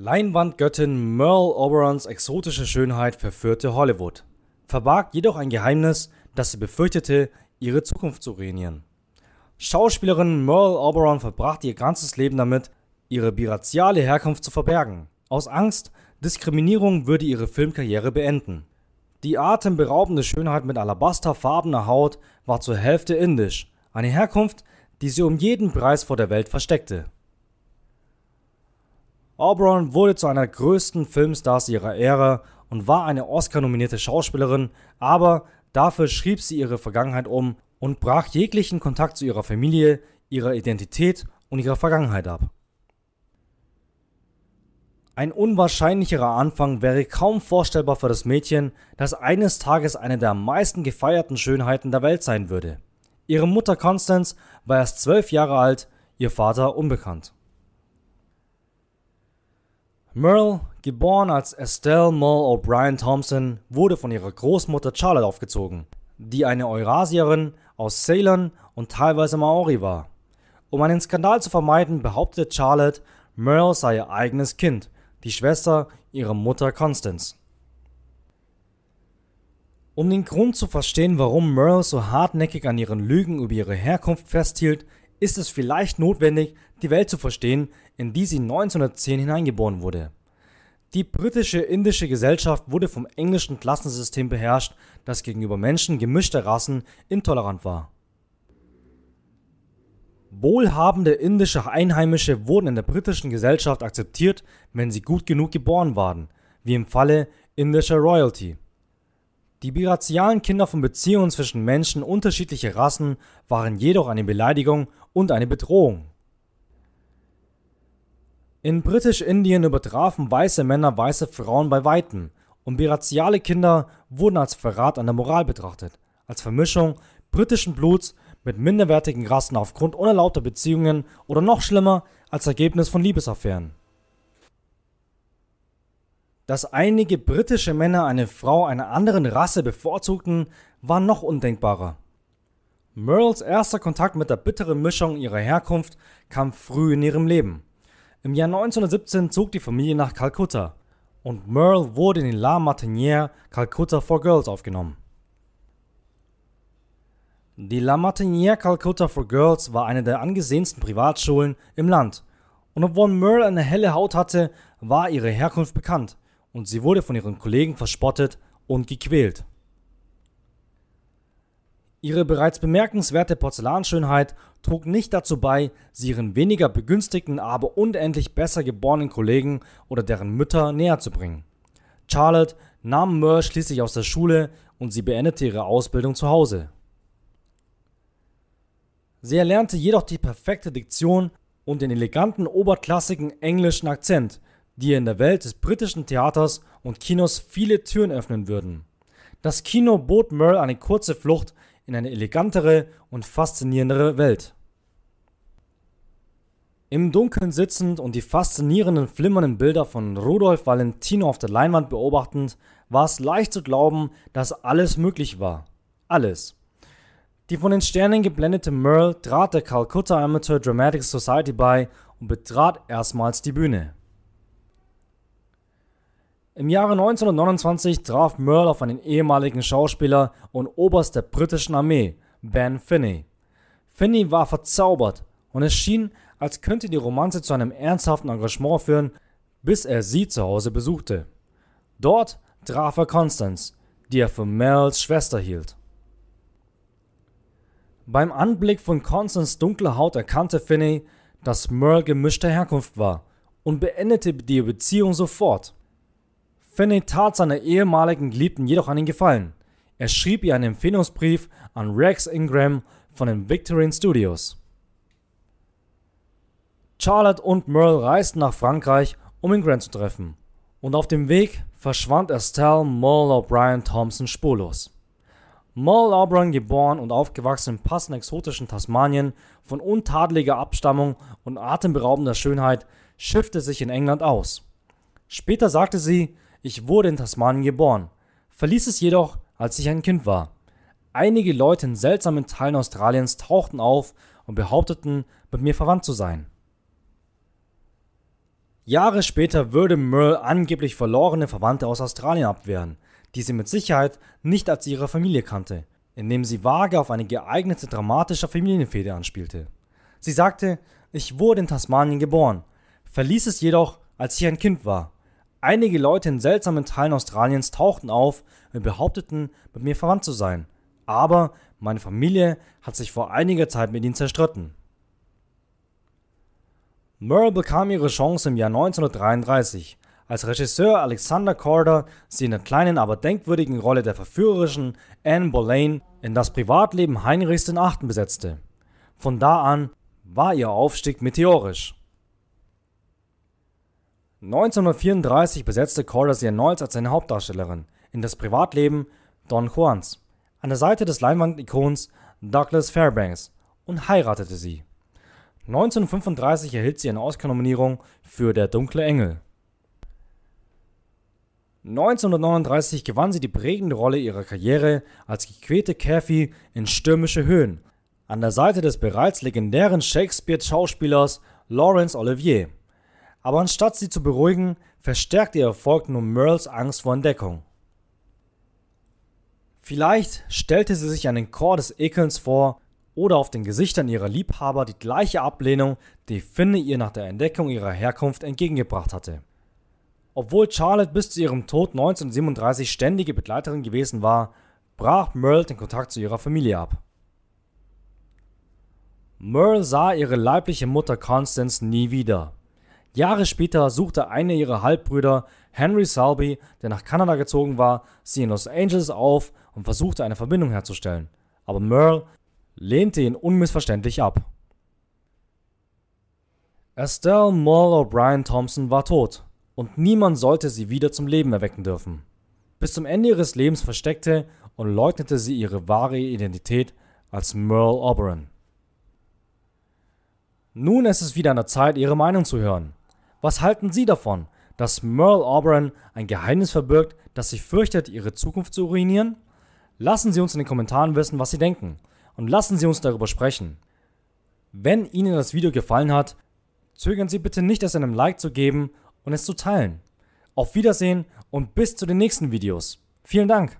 Leinwandgöttin Merle Oberons exotische Schönheit verführte Hollywood, verbarg jedoch ein Geheimnis, das sie befürchtete, ihre Zukunft zu ruinieren. Schauspielerin Merle Oberon verbrachte ihr ganzes Leben damit, ihre biraziale Herkunft zu verbergen. Aus Angst, Diskriminierung würde ihre Filmkarriere beenden. Die atemberaubende Schönheit mit alabasterfarbener Haut war zur Hälfte indisch, eine Herkunft, die sie um jeden Preis vor der Welt versteckte. Auburn wurde zu einer der größten Filmstars ihrer Ära und war eine Oscar-nominierte Schauspielerin, aber dafür schrieb sie ihre Vergangenheit um und brach jeglichen Kontakt zu ihrer Familie, ihrer Identität und ihrer Vergangenheit ab. Ein unwahrscheinlicherer Anfang wäre kaum vorstellbar für das Mädchen, das eines Tages eine der am meisten gefeierten Schönheiten der Welt sein würde. Ihre Mutter Constance war erst zwölf Jahre alt, ihr Vater unbekannt. Merle, geboren als Estelle Merle O'Brien Thompson, wurde von ihrer Großmutter Charlotte aufgezogen, die eine Eurasierin aus Ceylon und teilweise Maori war. Um einen Skandal zu vermeiden, behauptete Charlotte, Merle sei ihr eigenes Kind, die Schwester ihrer Mutter Constance. Um den Grund zu verstehen, warum Merle so hartnäckig an ihren Lügen über ihre Herkunft festhielt, ist es vielleicht notwendig, die Welt zu verstehen, in die sie 1910 hineingeboren wurde. Die britische indische Gesellschaft wurde vom englischen Klassensystem beherrscht, das gegenüber Menschen gemischter Rassen intolerant war. Wohlhabende indische Einheimische wurden in der britischen Gesellschaft akzeptiert, wenn sie gut genug geboren waren, wie im Falle indischer Royalty. Die birazialen Kinder von Beziehungen zwischen Menschen unterschiedlicher Rassen waren jedoch eine Beleidigung und eine Bedrohung. In Britisch-Indien übertrafen weiße Männer weiße Frauen bei Weitem und biraziale Kinder wurden als Verrat an der Moral betrachtet, als Vermischung britischen Bluts mit minderwertigen Rassen aufgrund unerlaubter Beziehungen oder noch schlimmer als Ergebnis von Liebesaffären. Dass einige britische Männer eine Frau einer anderen Rasse bevorzugten, war noch undenkbarer. Merles erster Kontakt mit der bitteren Mischung ihrer Herkunft kam früh in ihrem Leben. Im Jahr 1917 zog die Familie nach Kalkutta und Merle wurde in die La Martinière Calcutta for Girls aufgenommen. Die La Martinière Calcutta for Girls war eine der angesehensten Privatschulen im Land. Und obwohl Merle eine helle Haut hatte, war ihre Herkunft bekannt und sie wurde von ihren Kollegen verspottet und gequält. Ihre bereits bemerkenswerte Porzellanschönheit trug nicht dazu bei, sie ihren weniger begünstigten, aber unendlich besser geborenen Kollegen oder deren Mütter näher zu bringen. Charlotte nahm Murr schließlich aus der Schule und sie beendete ihre Ausbildung zu Hause. Sie erlernte jedoch die perfekte Diktion und den eleganten oberklassigen englischen Akzent, die in der Welt des britischen Theaters und Kinos viele Türen öffnen würden. Das Kino bot Merle eine kurze Flucht in eine elegantere und faszinierendere Welt. Im Dunkeln sitzend und die faszinierenden flimmernden Bilder von Rudolf Valentino auf der Leinwand beobachtend, war es leicht zu glauben, dass alles möglich war. Alles. Die von den Sternen geblendete Merle trat der Calcutta Amateur Dramatic Society bei und betrat erstmals die Bühne. Im Jahre 1929 traf Merle auf einen ehemaligen Schauspieler und Oberst der britischen Armee, Ben Finney. Finney war verzaubert und es schien, als könnte die Romanze zu einem ernsthaften Engagement führen, bis er sie zu Hause besuchte. Dort traf er Constance, die er für Merles Schwester hielt. Beim Anblick von Constance dunkler Haut erkannte Finney, dass Merle gemischter Herkunft war und beendete die Beziehung sofort. Finney tat seiner ehemaligen Geliebten jedoch einen Gefallen. Er schrieb ihr einen Empfehlungsbrief an Rex Ingram von den Victorian Studios. Charlotte und Merle reisten nach Frankreich, um Ingram zu treffen. Und auf dem Weg verschwand Estelle Merle O'Brien Thompson spurlos. Merle O'Brien, geboren und aufgewachsen im passend exotischen Tasmanien, von untadeliger Abstammung und atemberaubender Schönheit, schiffte sich in England aus. Später sagte sie, ich wurde in Tasmanien geboren, verließ es jedoch, als ich ein Kind war. Einige Leute in seltsamen Teilen Australiens tauchten auf und behaupteten, mit mir verwandt zu sein. Jahre später würde Merle angeblich verlorene Verwandte aus Australien abwehren, die sie mit Sicherheit nicht als ihre Familie kannte, indem sie vage auf eine geeignete dramatische Familienfehde anspielte. Sie sagte, ich wurde in Tasmanien geboren, verließ es jedoch, als ich ein Kind war. Einige Leute in seltsamen Teilen Australiens tauchten auf und behaupteten, mit mir verwandt zu sein. Aber meine Familie hat sich vor einiger Zeit mit ihnen zerstritten. Merle bekam ihre Chance im Jahr 1933, als Regisseur Alexander Corder sie in der kleinen, aber denkwürdigen Rolle der verführerischen Anne Boleyn in das Privatleben Heinrichs VIII. besetzte. Von da an war ihr Aufstieg meteorisch. 1934 besetzte Calder sie erneut als seine Hauptdarstellerin in das Privatleben Don Juans an der Seite des Leinwand-Ikons Douglas Fairbanks und heiratete sie. 1935 erhielt sie eine Oscar-Nominierung für Der dunkle Engel. 1939 gewann sie die prägende Rolle ihrer Karriere als gequälte Kathy in Stürmische Höhen an der Seite des bereits legendären Shakespeare-Schauspielers Laurence Olivier aber anstatt sie zu beruhigen, verstärkt ihr Erfolg nur Merles Angst vor Entdeckung. Vielleicht stellte sie sich einen Chor des Ekelns vor oder auf den Gesichtern ihrer Liebhaber die gleiche Ablehnung, die Finne ihr nach der Entdeckung ihrer Herkunft entgegengebracht hatte. Obwohl Charlotte bis zu ihrem Tod 1937 ständige Begleiterin gewesen war, brach Merle den Kontakt zu ihrer Familie ab. Merle sah ihre leibliche Mutter Constance nie wieder. Jahre später suchte einer ihrer Halbbrüder, Henry Salby, der nach Kanada gezogen war, sie in Los Angeles auf und versuchte eine Verbindung herzustellen. Aber Merle lehnte ihn unmissverständlich ab. Estelle Moore O'Brien Thompson war tot und niemand sollte sie wieder zum Leben erwecken dürfen. Bis zum Ende ihres Lebens versteckte und leugnete sie ihre wahre Identität als Merle Oberon. Nun ist es wieder an der Zeit, ihre Meinung zu hören. Was halten Sie davon, dass Merle Auberon ein Geheimnis verbirgt, das sich fürchtet, ihre Zukunft zu ruinieren? Lassen Sie uns in den Kommentaren wissen, was Sie denken und lassen Sie uns darüber sprechen. Wenn Ihnen das Video gefallen hat, zögern Sie bitte nicht, es einem Like zu geben und es zu teilen. Auf Wiedersehen und bis zu den nächsten Videos. Vielen Dank!